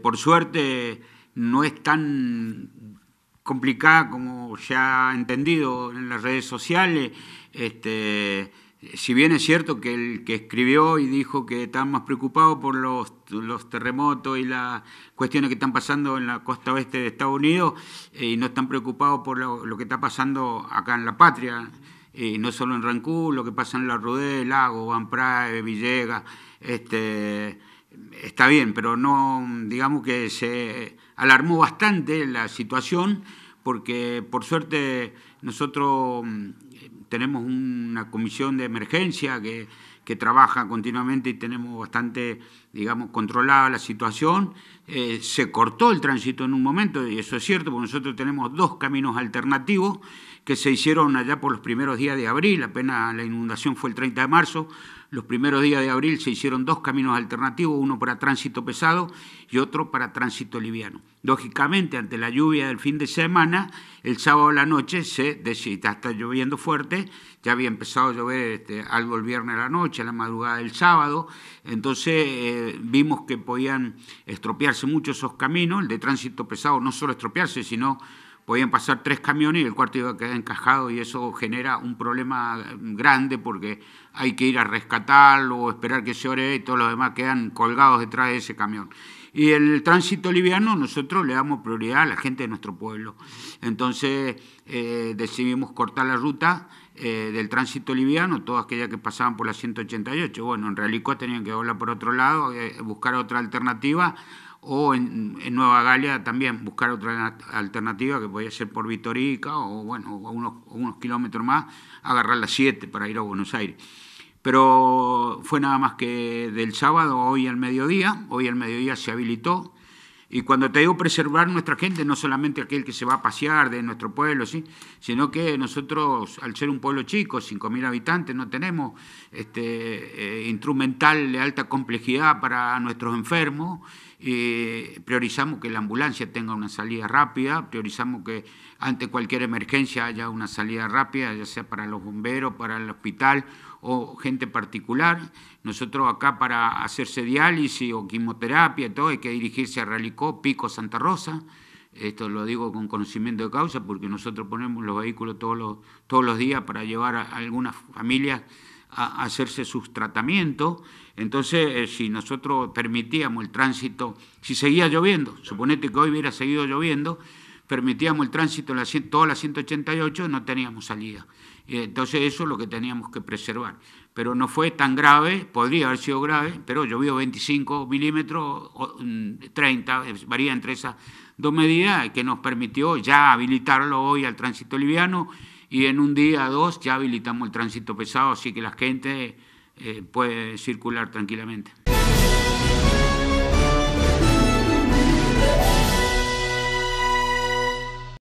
Por suerte no es tan complicada como ya ha entendido en las redes sociales. Este, si bien es cierto que el que escribió y dijo que están más preocupados por los, terremotos y las cuestiones que están pasando en la costa oeste de Estados Unidos eh, y no están preocupados por lo, que está pasando acá en la patria, eh, y no solo en Rancú, lo que pasa en La Rudé, Lago, Van Prae, Villegas, este, está bien, pero no, digamos que se alarmó bastante la situación, porque por suerte nosotros tenemos una comisión de emergencia que, que, trabaja continuamente y tenemos bastante, digamos, controlada la situación. Eh, se cortó el tránsito en un momento, y eso es cierto, porque nosotros tenemos dos caminos alternativos que se hicieron allá por los primeros días de abril, apenas la inundación fue el 30 de marzo, los primeros días de abril se hicieron dos caminos alternativos, uno para tránsito pesado y otro para tránsito liviano. Lógicamente, ante la lluvia del fin de semana, el sábado a la noche se decide, está lloviendo fuerte, ya había empezado a llover este, algo el viernes a la noche, a la madrugada del sábado, entonces eh, vimos que podían estropearse mucho esos caminos, el de tránsito pesado no solo estropearse, sino podían pasar tres camiones y el cuarto iba a quedar encajado y eso genera un problema grande porque hay que ir a rescatarlo o esperar que se ore y todos los demás quedan colgados detrás de ese camión. Y el tránsito liviano nosotros le damos prioridad a la gente de nuestro pueblo. Entonces eh, decidimos cortar la ruta eh, del tránsito liviano, todas aquellas que pasaban por la 188. Bueno, en realidad tenían que doblar por otro lado, eh, buscar otra alternativa o en, Nueva Galia también buscar otra alternativa que podía ser por Vitorica o bueno, unos, kilómetros más, agarrar las 7 para ir a Buenos Aires. Pero fue nada más que del sábado hoy al mediodía, hoy al mediodía se habilitó. Y cuando te digo preservar nuestra gente, no solamente aquel que se va a pasear de nuestro pueblo, sino que nosotros, al ser un pueblo chico, 5.000 habitantes, no tenemos este, eh, instrumental de alta complejidad para nuestros enfermos eh, priorizamos que la ambulancia tenga una salida rápida, priorizamos que ante cualquier emergencia haya una salida rápida, ya sea para los bomberos, para el hospital o gente particular. Nosotros acá para hacerse diálisis o quimioterapia todo hay que dirigirse a Ralicó, Pico, Santa Rosa. Esto lo digo con conocimiento de causa porque nosotros ponemos los vehículos todos los, todos los días para llevar a algunas familias hacerse sus tratamientos. Entonces, eh, si nosotros permitíamos el tránsito, si seguía lloviendo, suponete que hoy hubiera seguido lloviendo, permitíamos el tránsito en la, toda la 188, no teníamos salida. Entonces eso es lo que teníamos que preservar. Pero no fue tan grave, podría haber sido grave, pero llovió 25 milímetros, 30, mm, eh, varía entre esas dos medidas, que nos permitió ya habilitarlo hoy al tránsito liviano y en un día o dos ya habilitamos el tránsito pesado, así que la gente eh, puede circular tranquilamente.